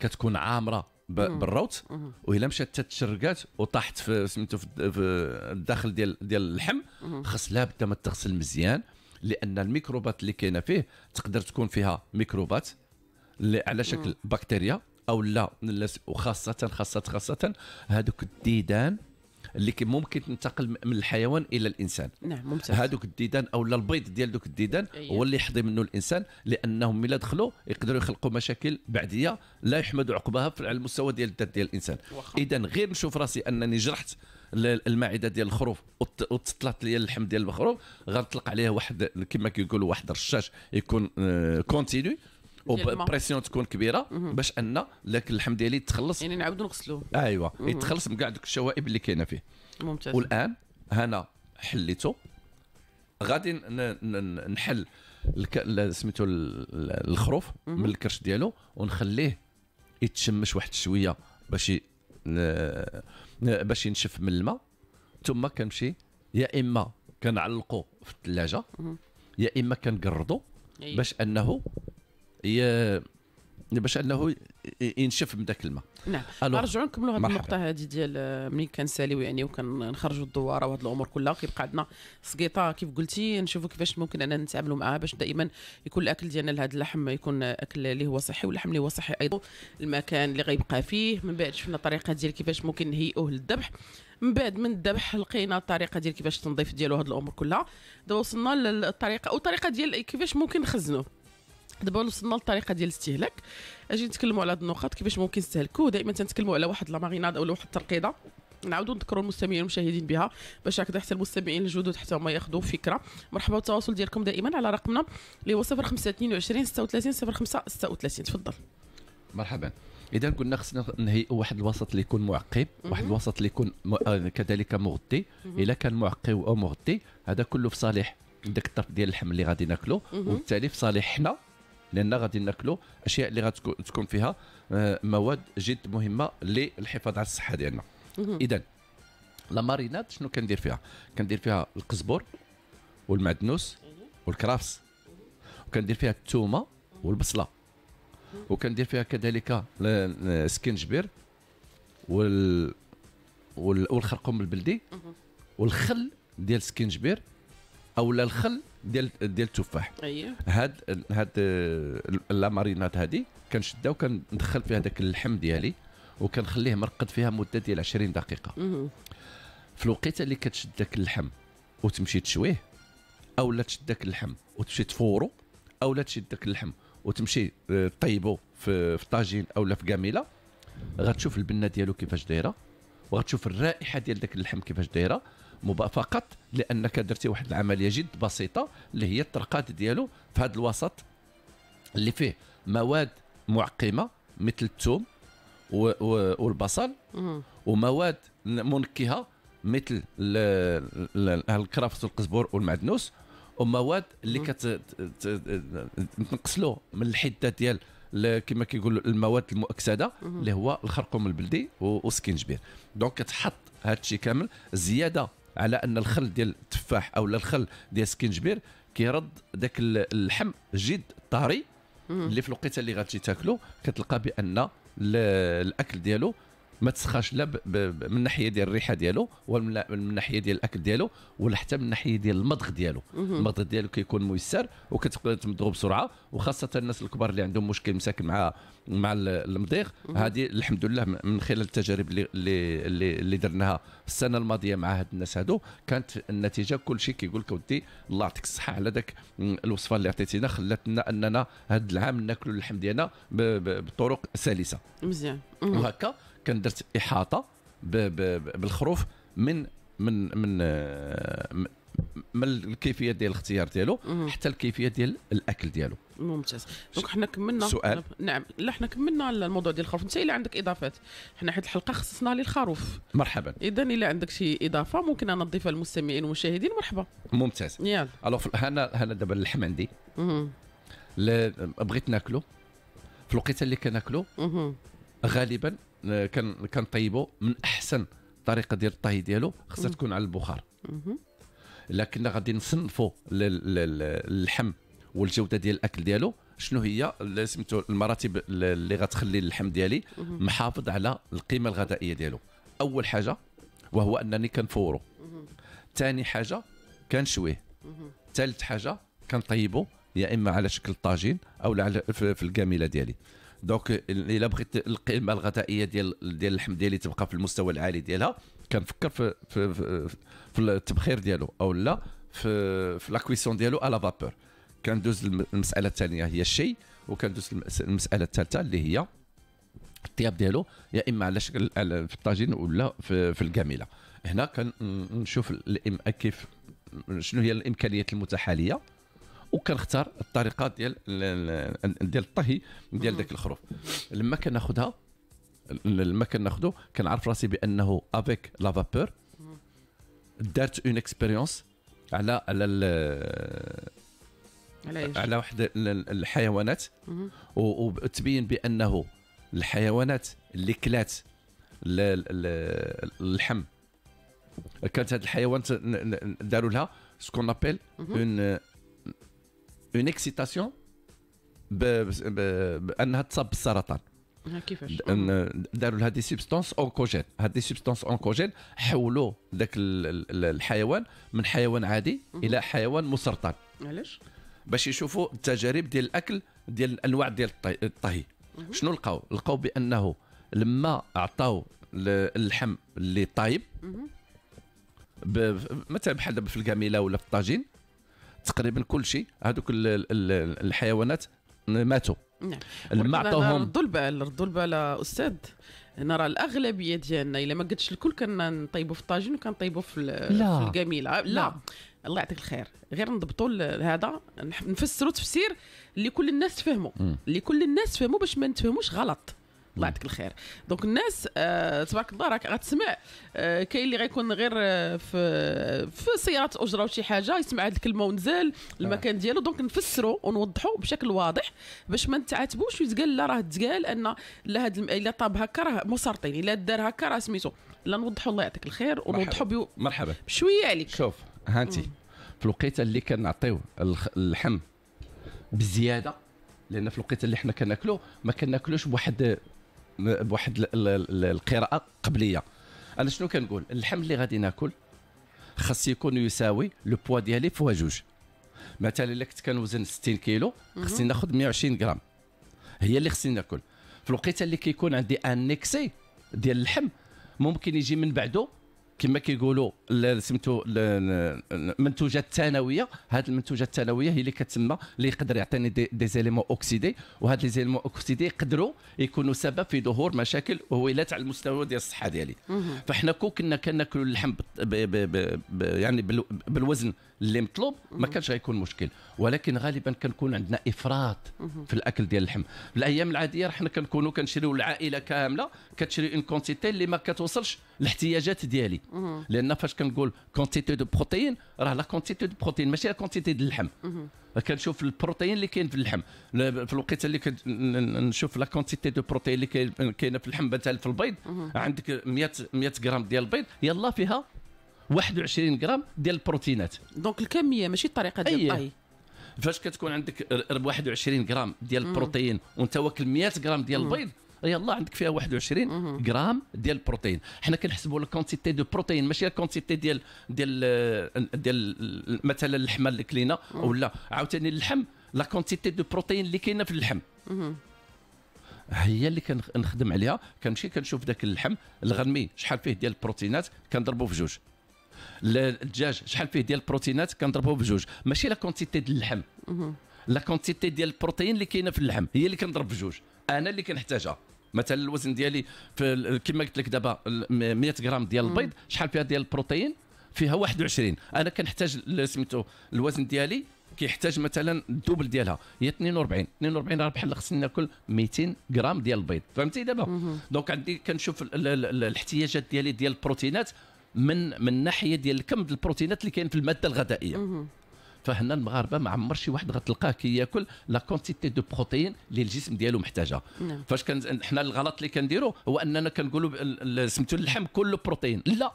[SPEAKER 1] كتكون عامره بالروت وهي مشات تشرقات وطاحت في سميتو في الداخل ديال ديال اللحم خاص لابد ما تغسل مزيان لان الميكروبات اللي كاينه فيه تقدر تكون فيها ميكروبات اللي على شكل بكتيريا او لا وخاصه خاصه خاصه هذوك الديدان اللي ممكن تنتقل من الحيوان الى الانسان
[SPEAKER 2] نعم ممتاز هذوك
[SPEAKER 1] الديدان او البيض ديال دوك الديدان إيه. هو اللي يحضي منه الانسان لانهم ملي دخلوا يقدروا يخلقوا مشاكل بعديه لا يحمد عقباها على المستوى ديال الذات ديال الانسان اذا غير نشوف راسي انني جرحت المعده ديال الخروف وتطلعت لي اللحم ديال الخروف غنطلق عليها واحد كما كيقولوا واحد الرشاش يكون كونتينيو آه، وبريسيون تكون كبيره باش ان ذاك اللحم ديالي يتخلص يعني نعاودو نغسلو ايوا يتخلص من كاع دوك الشوائب اللي كاينه فيه
[SPEAKER 2] ممتاز والان
[SPEAKER 1] هنا حليته غادي نحل سميتو الخروف من الكرش ديالو ونخليه يتشمش واحد شويه باش باش ينشف من الماء ثم كنمشي يا اما كنعلقو في الثلاجه يا اما كنقرضو أيوة. باش انه باش انه ينشف من ذاك الماء نعم نرجعوا نكملوا هذه النقطه
[SPEAKER 2] هذه ديال ملي كنساليو يعني وكنخرجوا الدواره وهذه الامور كلها كيبقى عندنا سقيطه كيف قلتي نشوفوا كيفاش ممكن اننا نتعاملوا معها باش دائما يكون الاكل ديالنا لهذا اللحم يكون اكل اللي هو صحي واللحم اللي هو صحي ايضا المكان اللي غيبقى فيه من بعد شفنا الطريقه ديال كيفاش ممكن نهيئوه للذبح من بعد من الذبح لقينا الطريقه ديال كيفاش التنظيف ديالو هاد الامور كلها دابا وصلنا للطريقه او الطريقه ديال كيفاش ممكن نخزنوه دابا وصلنا للطريقه ديال الاستهلاك اجي نتكلموا على هاد النقط كيفاش ممكن نستهلكوا دائما تنتكلموا على واحد لاماريناد او واحد الترقيده نعاودوا نذكروا المستمعين والمشاهدين بها باش هكذا حتى المستمعين الجدد حتى هما ياخذوا فكره مرحبا بالتواصل ديالكم دائما على رقمنا اللي هو 0522 36 05 36 تفضل
[SPEAKER 1] مرحبا اذا قلنا خصنا نهيئوا واحد الوسط اللي يكون معقب واحد الوسط اللي يكون م... آه، كذلك مغطي الا كان معقب او مغطي هذا كله في صالح داك الطرف ديال اللحم اللي غادي ناكلو وبالتالي في صالح حنا لان غادي ناكلوا اشياء اللي غتكون فيها آه، مواد جد مهمه للحفاظ على الصحه ديالنا اذا لا مارينات شنو كندير فيها كندير فيها القزبر والمعدنوس والكرافس وكندير فيها الثومه والبصله وكندير فيها كذلك السكنجبير وال والخرقوم البلدي والخل ديال السكنجبير او لا الخل ديال ديال التفاح ايوه هاد هاد لا مارينات هادي كنشدها وكندخل فيها داك اللحم ديالي وكنخليه مرقد فيها مده ديال 20 دقيقه في الوقيته اللي كتشد داك اللحم وتمشي تشويه او لا تشد داك اللحم وتمشي تفورو او لا تشد داك اللحم وتمشي آه، طيبو في في طاجين اولا في كاميله غتشوف البنه ديالو كيفاش دايره وغتشوف الرائحه ديال داك اللحم كيفاش دايره فقط لانك درتي واحد العمليه جد بسيطه اللي هي الطرقات ديالو في هذا الوسط اللي فيه مواد معقمه مثل الثوم والبصل ومواد منكهه مثل الكرافس والقزبر والمعدنوس ومواد اللي كتنقص من الحده ديال كما كيقولوا المواد المؤكسده اللي هو الخرقوم البلدي وسكنجبير دونك كتحط هادشي كامل زياده على ان الخل ديال التفاح او الخل ديال السكنجبير كيرد داك اللحم جد طري اللي في الوقيته اللي غتجي تاكلو كتلقى بان الاكل ديالو ما تسخاش لا من الناحيه ديال الريحه ديالو ولا من الناحيه ديال الاكل ديالو ولا حتى من الناحيه ديال المضغ ديالو المضغ ديالو كيكون ميسر وكتقدر تمضغو بسرعه وخاصه الناس الكبار اللي عندهم مشكل مساكن مع مع المضيغ هذه الحمد لله من خلال التجارب اللي اللي اللي درناها السنه الماضيه مع هاد الناس هادو كانت النتيجه كل شيء كيقول لك ودي الله يعطيك الصحه على ذاك الوصفه اللي عطيتينا خلاتنا اننا هاد العام ناكلوا اللحم ديالنا بطرق سلسه
[SPEAKER 2] مزيان وهكا
[SPEAKER 1] كان درت احاطه بالخروف من من من آه، من الكيفيه ديال الاختيار ديالو حتى الكيفيه ديال الاكل ديالو
[SPEAKER 2] ممتاز دونك حنا كملنا سؤال نعم لا حنا كملنا الموضوع ديال الخروف انت الا عندك اضافات حنا حيت الحلقه خصصنا للخروف مرحبا اذا الا عندك شي اضافه ممكن انا نضيفها للمستمعين والمشاهدين مرحبا
[SPEAKER 1] ممتاز يلا الو هنا هنا دابا اللحم عندي بغيت ناكلو في الوقيته اللي كناكلو غالبا كنطيبو من احسن طريقه ديال الطهي ديالو خصها تكون على البخار لكن غادي نصنفوا اللحم والجوده ديال الاكل ديالو شنو هي سميتو المراتب اللي غتخلي اللحم ديالي محافظ على القيمه الغذائيه ديالو اول حاجه وهو انني كنفورو ثاني حاجه كنشويه ثالث حاجه كنطيبو يا اما على شكل طاجين او على في الكامله ديالي دونك الا بغيت القيمه الغذائيه ديال ديال اللحم ديالي تبقى في المستوى العالي ديالها كنفكر في في, في, التبخير ديالو او لا في في لاكويسيون ديالو على فابور كندوز المساله الثانيه هي الشيء وكندوز المساله الثالثه اللي هي الطياب ديالو يا اما على شكل في الطاجين ولا في, في الكامله هنا كنشوف كيف شنو هي الامكانيات المتاحه ليا وكنختار الطريقه ديال ديال الطهي ديال ذاك الخروف لما كناخذها لما كناخذو كنعرف راسي بانه افيك لا فابور دارت اون اكسبيريونس على على على, على واحد الحيوانات وتبين بانه الحيوانات اللي كلات اللحم كانت هذه الحيوانات داروا لها سكون ابيل اون اون اكسيتاسيون بانها تصاب بالسرطان كيفاش داروا لها دي سبستانس اونكوجين هاد دي سبستانس اونكوجين حولوا ذاك الحيوان من حيوان عادي الى حيوان مسرطن علاش باش يشوفوا التجارب ديال الاكل ديال الانواع ديال الطهي شنو لقاو لقاو بانه لما عطاو اللحم اللي طايب مثلا بحال دابا في الكاميله ولا في الطاجين تقريبا كل شيء هذوك الحيوانات ماتوا
[SPEAKER 2] نعم عطاوهم ردوا البال ردوا البال استاذ نرى الاغلبيه ديالنا الا ما قلتش الكل نطيبوا في الطاجين وكنطيبوا في, في الجميله آه، لا, لا. الله يعطيك الخير غير نضبطوا هذا نفسروا تفسير اللي كل الناس تفهموا اللي كل الناس تفهموا باش ما نتفهموش غلط الله يعطيك الخير دونك الناس آه تبارك الله راك غتسمع آه كاين اللي غيكون غير آه، في في سيارات اجره وشي حاجه يسمع هذه الكلمه ونزل المكان آه. ديالو دونك نفسروا ونوضحوا بشكل واضح باش ما نتعاتبوش ويتقال لا راه تقال ان لا هاد الا طاب هكا راه مسرطين الا دار هكا راه سميتو لا نوضحوا الله يعطيك الخير ونوضحوا بيو مرحبا بشويه عليك شوف
[SPEAKER 1] هانتي في الوقيته اللي كنعطيو اللحم بزياده لان في الوقيته اللي حنا كناكلو ما كناكلوش بواحد بواحد القراءه قبليه انا شنو كنقول اللحم اللي غادي ناكل خاص يكون يساوي لو بوا ديالي فوا جوج مثلا الا كنت كنوزن 60 كيلو خصني ناخذ 120 غرام هي اللي خصني ناكل في الوقيته اللي كيكون عندي ان اكسي ديال اللحم ممكن يجي من بعده كما كيقولوا سميتو المنتوجات الثانويه هاد المنتوجات الثانويه هي اللي كتسمى اللي يقدر يعطيني دي, زيليمون اوكسيدي وهاد لي زيليمون اوكسيدي يقدروا يكونوا سبب في ظهور مشاكل وهويلات على المستوى ديال الصحه ديالي فحنا كو كنا كناكلوا اللحم يعني بالوزن اللي مطلوب ما كانش غيكون مشكل ولكن غالبا كنكون عندنا افراط في الاكل ديال اللحم الايام العاديه حنا كنكونوا كنشريو العائله كامله كتشري اون كونتيتي اللي ما كتوصلش الاحتياجات ديالي لان فاش كنقول كونتيتي دو بروتين راه لا كونتيتي دو بروتين ماشي لا كونتيتي ديال اللحم كنشوف البروتين اللي كاين في اللحم في الوقيته اللي كنشوف لا كونتيتي دو بروتين اللي كاينه في اللحم مثلا في البيض عندك 100 100 غرام ديال البيض يلا فيها 21 غرام ديال البروتينات
[SPEAKER 2] دونك الكميه ماشي الطريقه ديال الطهي
[SPEAKER 1] فاش كتكون عندك 21 غرام ديال البروتين وانت واكل 100 غرام ديال البيض يلا عندك فيها 21 غرام ديال البروتين حنا كنحسبوا الكونتيتي دو بروتين ماشي الكونتيتي ديال ديال ديال مثلا اللحمه اللي كلينا ولا عاوتاني اللحم لا كونتيتي دو بروتين اللي كاينه في اللحم هي اللي كنخدم عليها كنمشي كنشوف ذاك اللحم الغنمي شحال فيه ديال البروتينات كنضربو في جوج الدجاج شحال فيه ديال البروتينات كنضربوه بجوج ماشي لا كونتيتي ديال اللحم لا كونتيتي ديال البروتين اللي كاينه في اللحم هي اللي كنضرب بجوج انا اللي كنحتاجها مثلا الوزن ديالي في كما قلت لك دابا 100 غرام ديال البيض شحال فيها ديال البروتين فيها 21 انا كنحتاج سميتو الوزن ديالي كيحتاج مثلا الدوبل ديالها هي 42 42 راه بحال خصني ناكل 200 غرام ديال البيض فهمتي دابا دونك عندي كنشوف الاحتياجات ديالي ديال البروتينات من من ناحيه ديال الكم البروتينات اللي كاين في الماده الغذائيه فهنا المغاربه ما عمر شي واحد غتلقاه كياكل لا كونتيتي دو بروتين اللي الجسم ديالو محتاجها نعم. فاش كان حنا الغلط اللي كنديرو هو اننا كنقولوا سميتو اللحم كله بروتين لا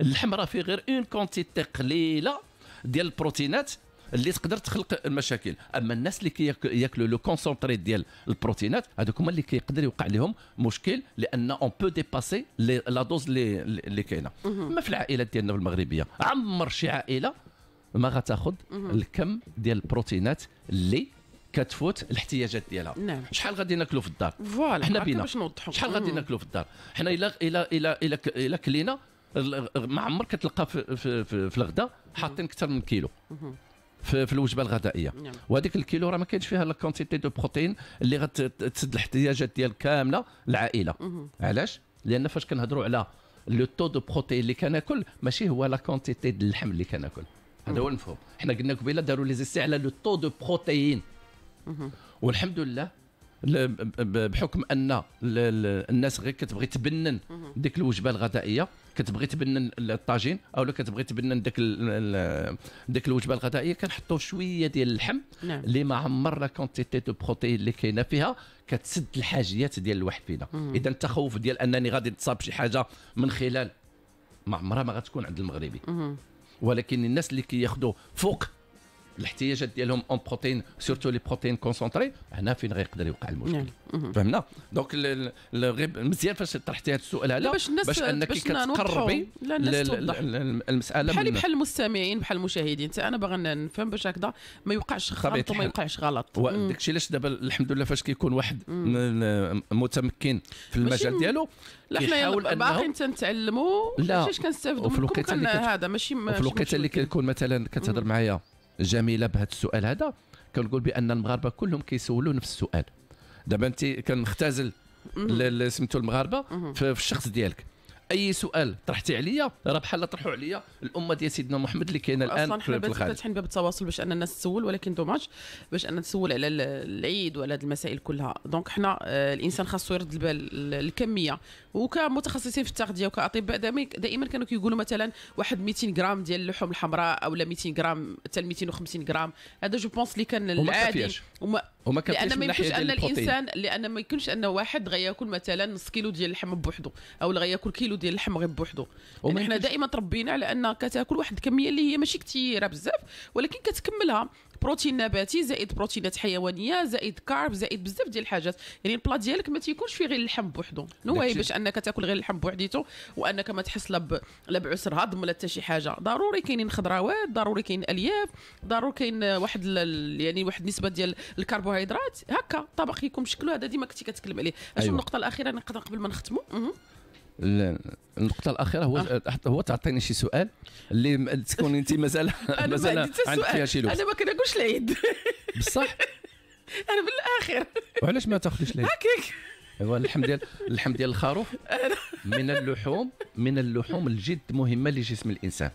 [SPEAKER 1] اللحم راه فيه غير اون كونتيتي قليله ديال البروتينات اللي تقدر تخلق المشاكل اما الناس اللي كياكلوا لو كونسونطري ديال البروتينات هذوك هما اللي كيقدر يوقع لهم مشكل لان اون بو ديباسي لا دوز اللي اللي كاينه ما في العائلات ديالنا المغربيه عمر شي عائله ما غتاخذ الكم ديال البروتينات اللي كتفوت الاحتياجات ديالها نعم. شحال غادي ناكلو في الدار فوالا حنا بينا شحال غادي ناكلو في الدار حنا الا الا الا الا, إلا كلينا ما عمرك كتلقى في, في, في, في الغداء حاطين اكثر من كيلو في, في الوجبه الغذائيه نعم. وهذيك الكيلو راه ما كاينش فيها لا كونتيتي دو بروتين اللي غتسد الاحتياجات ديال كامله العائله مم. علاش لان فاش كنهضروا على لو تو دو بروتين اللي كناكل ماشي هو لا كونتيتي ديال اللحم اللي كناكل هذا هو المفهوم حنا قلنا قبيله داروا لي زيستي على لو تو دو بروتين والحمد لله بحكم ان الناس غير كتبغي تبنن ديك الوجبه الغذائيه كتبغي تبنن الطاجين اولا كتبغي تبنن ديك ديك الوجبه الغذائيه كنحطوا شويه ديال اللحم نعم. اللي ما عمر لا كونتيتي دو بروتين اللي كاينه فيها كتسد الحاجيات ديال الواحد فينا اذا التخوف ديال انني غادي نتصاب شي حاجه من خلال ما عمرها ما غتكون عند المغربي ولكن الناس اللي كياخذوا كي فوق الاحتياجات ديالهم اون بروتين سورتو لي بروتين كونسونطري هنا فين غيقدر يوقع المشكل نعم. فهمنا دونك مزيان فاش طرحتي هذا السؤال هذا باش, باش انك كتقربي المساله بحالي بحال
[SPEAKER 2] المستمعين بحال المشاهدين انا باغي نفهم باش هكذا ما يوقعش غلط وما
[SPEAKER 1] يوقعش غلط وداك الشيء علاش دابا الحمد لله فاش كيكون واحد متمكن في المجال ديالو لا حنا باقيين
[SPEAKER 2] تنتعلموا ماشي كنستافدوا من هذا ماشي في الوقيته اللي كيكون
[SPEAKER 1] مثلا كتهضر معايا جميله بهذا السؤال هذا كنقول بان المغاربه كلهم كيسولوا نفس السؤال دابا انت كنختزل سميتو المغاربه في الشخص ديالك
[SPEAKER 2] اي سؤال طرحتي عليا راه بحال طرحوا عليا الامه ديال سيدنا محمد اللي كاينه الان في اصلا حنا فاتحين باب التواصل باش ان الناس تسول ولكن دوماج باش ان تسول على العيد وعلى هذه المسائل كلها دونك حنا آه، الانسان خاصو يرد البال الكميه وكمتخصصين في التغذيه وكاطباء دائما كانوا كيقولوا مثلا واحد 200 غرام ديال اللحوم الحمراء اولا 200 غرام حتى 250 غرام هذا جو بونس اللي كان العادي وما وما كانش لان ما يمكنش ان الانسان لان ما يمكنش ان واحد غياكل مثلا نص كيلو ديال اللحم بوحده او غياكل كيلو كيلو ديال اللحم غير بوحدو يعني حنا دائما تربينا على انك كتاكل واحد الكميه اللي هي ماشي كثيره بزاف ولكن كتكملها بروتين نباتي زائد بروتينات حيوانيه زائد كارب زائد بزاف ديال الحاجات يعني البلا ديالك ما تيكونش فيه غير اللحم بوحدو نواهي باش انك تاكل غير اللحم بوحديته وانك ما تحس لا لب... بعسر هضم ولا حتى شي حاجه ضروري كاينين خضروات ضروري كاين الياف ضروري كاين واحد يعني واحد النسبه ديال الكربوهيدرات هكا الطبق يكون شكله هذا ديما كنتي كتكلم عليه اش أيوة. النقطه الاخيره قبل ما نختمو
[SPEAKER 1] النقطة الأخيرة هو آه. هو تعطيني شي سؤال اللي تكون أنت مازال مازال عندك فيها شي لوز أنا ما
[SPEAKER 2] كناكلش العيد بصح أنا بالآخر
[SPEAKER 1] وعلاش ما تاخذش العيد؟ هكاك ايوا اللحم ديال اللحم ديال الخروف من اللحوم من اللحوم الجد مهمة لجسم الإنسان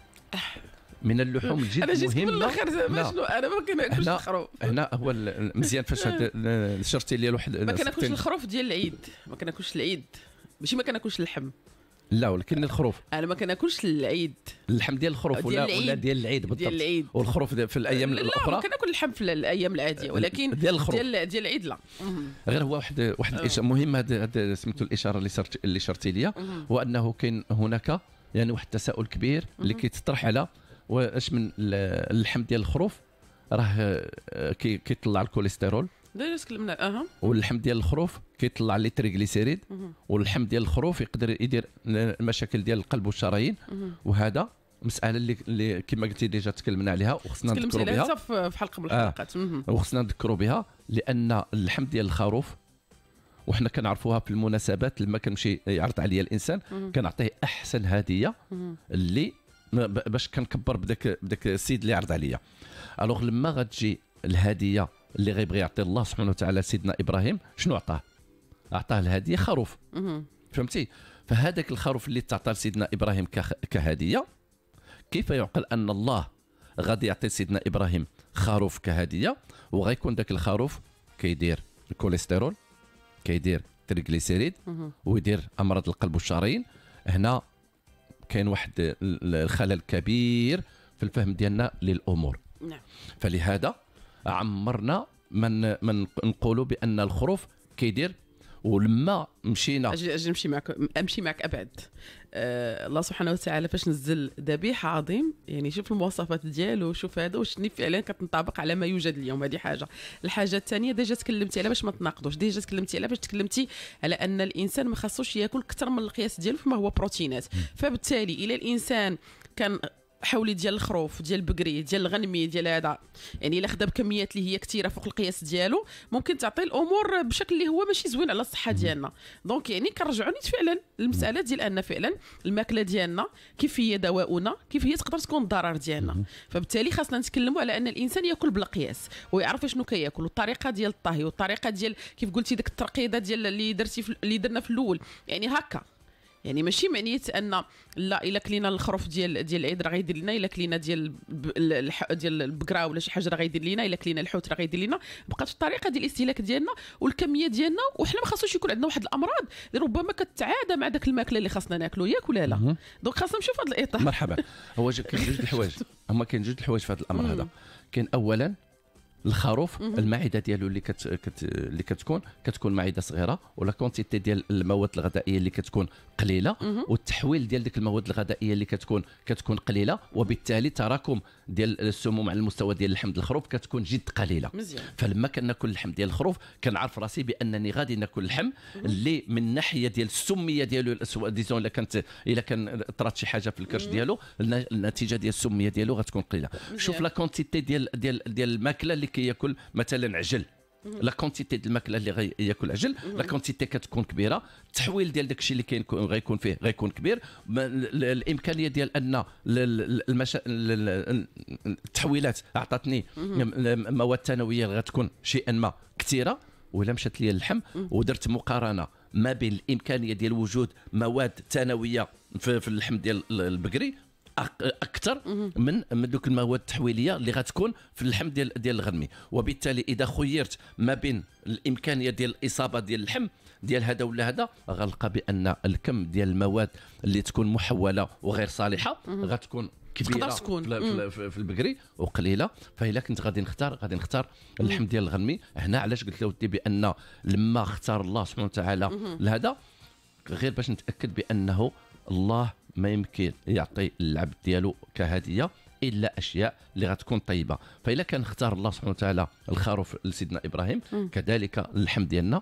[SPEAKER 1] من اللحوم الجد مهمه انا جيت من الاخر زعما شنو انا
[SPEAKER 2] ما كناكلش الخروف
[SPEAKER 1] هنا هو مزيان فاش شرتي لي واحد ما كناكلش الخروف
[SPEAKER 2] ديال العيد ما كناكلش العيد ماشي ما كناكلش اللحم
[SPEAKER 1] لا ولكن الخروف
[SPEAKER 2] انا ما كناكلش العيد
[SPEAKER 1] اللحم ديال الخروف ولا ديال ولا ديال العيد بالضبط ديال العيد والخروف في الايام لا الاخرى لا
[SPEAKER 2] كناكل اللحم في الايام العاديه آه، ولكن ديال الخروف ديال, ديال العيد لا
[SPEAKER 1] غير هو واحد واحد آه. الاشاره مهم هذا سميتو الاشاره اللي صرت اللي شرتي ليا هو انه كاين هناك يعني واحد التساؤل كبير اللي كيتطرح على واش من اللحم ديال الخروف راه آه، كيطلع الكوليسترول
[SPEAKER 2] دايرسك الملاء اها
[SPEAKER 1] واللحم ديال الخروف كيطلع لي تريغليسيريد واللحم ديال الخروف يقدر يدير المشاكل ديال القلب والشرايين وهذا مساله اللي, اللي كما قلتي ديجا تكلمنا عليها وخصنا نذكروا بها عليها في حلقه من آه. الحلقات آه. وخصنا نذكروا بها لان اللحم ديال الخروف وحنا كنعرفوها في المناسبات لما كنمشي يعرض عليا الانسان كنعطيه احسن هديه اللي باش كنكبر بداك بداك السيد اللي عرض عليا الوغ لما غتجي الهديه اللي غيبغي يعطي الله سبحانه وتعالى سيدنا ابراهيم شنو عطاه؟ عطاه الهديه خروف فهمتي فهذاك الخروف اللي تعطى لسيدنا ابراهيم كهديه كيف يعقل ان الله غادي يعطي سيدنا ابراهيم خروف كهديه وغيكون ذاك الخروف كيدير الكوليسترول كيدير التريغليسيريد ويدير امراض القلب والشرايين هنا كاين واحد الخلل كبير في الفهم ديالنا للامور نعم. فلهذا عمرنا من من نقولوا بان الخروف
[SPEAKER 2] كيدير ولما مشينا اجي اجي نمشي معك امشي معك ابعد آه الله سبحانه وتعالى فاش نزل ذبيح عظيم يعني شوف المواصفات ديالو شوف هذا واش فعلا كتنطبق على ما يوجد اليوم هذه حاجه الحاجه الثانيه ديجا تكلمتي على باش ما تناقضوش ديجا تكلمتي على باش تكلمتي على ان الانسان ما خاصوش ياكل اكثر من القياس ديالو فيما هو بروتينات فبالتالي الى الانسان كان حولي ديال الخروف ديال البقري ديال الغنمي ديال هذا يعني الا خدا بكميات اللي هي كثيره فوق القياس ديالو ممكن تعطي الامور بشكل اللي هو ماشي زوين على الصحه ديالنا دونك يعني كنرجعوا نيت فعلا المساله ديال ان فعلا الماكله ديالنا كيف هي دواؤنا كيف هي تقدر تكون الضرر ديالنا فبالتالي خاصنا نتكلموا على ان الانسان ياكل بلا قياس ويعرف شنو كياكل والطريقه ديال الطهي والطريقه ديال كيف قلتي ديك الترقيده ديال اللي درتي اللي درنا في الاول يعني هكا يعني ماشي معنيه ان لا الا كلينا الخروف ديال ديال العيد راه غيدير لنا الا كلينا ديال ديال البقره ولا شي حاجه راه غيدير لنا الا كلينا الحوت راه غيدير لنا بقات الطريقه ديال الاستهلاك ديالنا والكميه ديالنا وحنا ما خاصوش يكون عندنا واحد الامراض ربما كتعادى مع داك الماكله اللي خاصنا ناكلو ياك ولا لا دونك خاصنا نشوف هذا الاطار
[SPEAKER 1] مرحبا هو كاين جوج الحوايج هما كاين جوج الحوايج في هذا الامر هذا كاين اولا الخروف المعده ديالو اللي كت... كت... اللي كتكون كتكون معده صغيره ولا كونتيتي ديال المواد الغذائيه اللي كتكون قليله والتحويل ديال ديك المواد الغذائيه اللي كتكون كتكون قليله وبالتالي تراكم ديال السموم على المستوى ديال ديال الخروف كتكون جد قليله مزيان. فلما كناكل اللحم ديال الخروف كنعرف راسي بانني غادي ناكل اللحم اللي من ناحيه ديال السميه ديالو ديزون الا كانت الا كان طرات شي حاجه في الكرش ديالو النتيجه ديال السميه ديالو غتكون قليله مزيان. شوف لا كونتيتي ديال ديال ديال الماكله اللي كي ياكل مثلا عجل لا كونتيتي ديال الماكله اللي غياكل عجل لا كونتيتي كتكون كبيره التحويل ديال داكشي اللي كاين غيكون فيه غيكون كبير الامكانيه ديال ان التحويلات اعطتني مواد ثانويه اللي غتكون شيئا ما كثيره ولا مشات لي اللحم ودرت مقارنه ما بين الامكانيه ديال وجود مواد ثانويه في اللحم ديال البقري اكثر من من دوك المواد التحويليه اللي غتكون في اللحم ديال ديال الغنمي وبالتالي اذا خيرت ما بين الامكانيه ديال الاصابه ديال اللحم ديال هذا ولا هذا غنلقى بان الكم ديال المواد اللي تكون محوله وغير صالحه غتكون كبيره تقدر تكون في, في, في وقليله فإلا كنت غادي نختار غادي نختار اللحم ديال الغنمي هنا علاش قلت لودي بان لما اختار الله سبحانه وتعالى لهذا غير باش نتاكد بانه الله ما يمكن يعطي اللعب ديالو كهديه الا اشياء اللي غتكون طيبه فاذا كان اختار الله سبحانه وتعالى الخروف لسيدنا ابراهيم كذلك اللحم ديالنا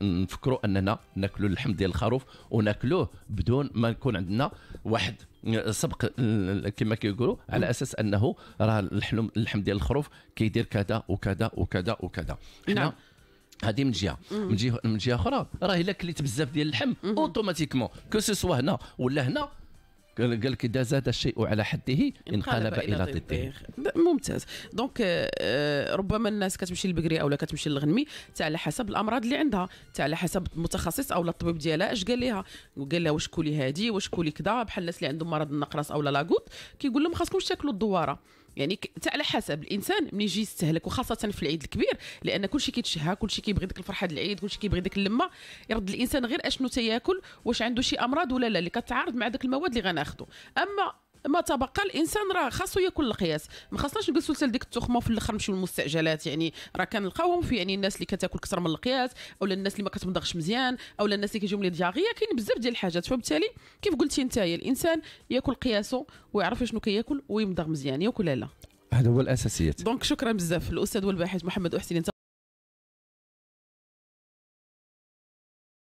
[SPEAKER 1] نفكروا اننا ناكلوا اللحم ديال الخروف وناكلوه بدون ما يكون عندنا واحد سبق كما كيقولوا على اساس انه راه اللحم اللحم ديال الخروف كيدير كذا وكذا وكذا وكذا نعم. هذه من جهه من جهه من جهه اخرى راه الا كليت بزاف ديال اللحم اوتوماتيكمون كو سوسوا هنا ولا هنا قال لك اذا زاد الشيء على حده انقلب الى ضده
[SPEAKER 2] ممتاز دونك آه، آه، ربما الناس كتمشي للبكري او لا كتمشي للغنمي حتى على حسب الامراض اللي عندها حتى على حسب المتخصص او الطبيب ديالها اش قال لها قال لها واش كولي هادي واش كولي كذا بحال الناس اللي عندهم مرض النقرس او لاغوت كيقول لهم خاصكم تاكلوا الدواره يعني حتى على حسب الانسان ملي يجي يستهلك وخاصه في العيد الكبير لان كلشي كيتشهى كلشي كيبغي ديك الفرحه ديال العيد كلشي كيبغي ديك اللمه يرد الانسان غير اشنو تياكل واش عنده شي امراض ولا لا اللي كتعارض مع ذاك المواد اللي غناخذه اما ما تبقى الانسان راه خاصو ياكل القياس ما خاصناش نجلسوا حتى ديك التخمه وفي الاخر نمشيو للمستعجلات يعني راه كنلقاوهم في يعني الناس اللي كتاكل كثر من القياس اولا الناس اللي ما كتمضغش مزيان اولا الناس اللي كيجيهم لي دياغيه كاين بزاف ديال الحاجات فبالتالي كيف قلتي انت الانسان ياكل قياسه ويعرف شنو كياكل ويمضغ مزيان ياكل لا
[SPEAKER 1] هذا هو الاساسيات دونك
[SPEAKER 2] شكرا بزاف الاستاذ والباحث محمد احسن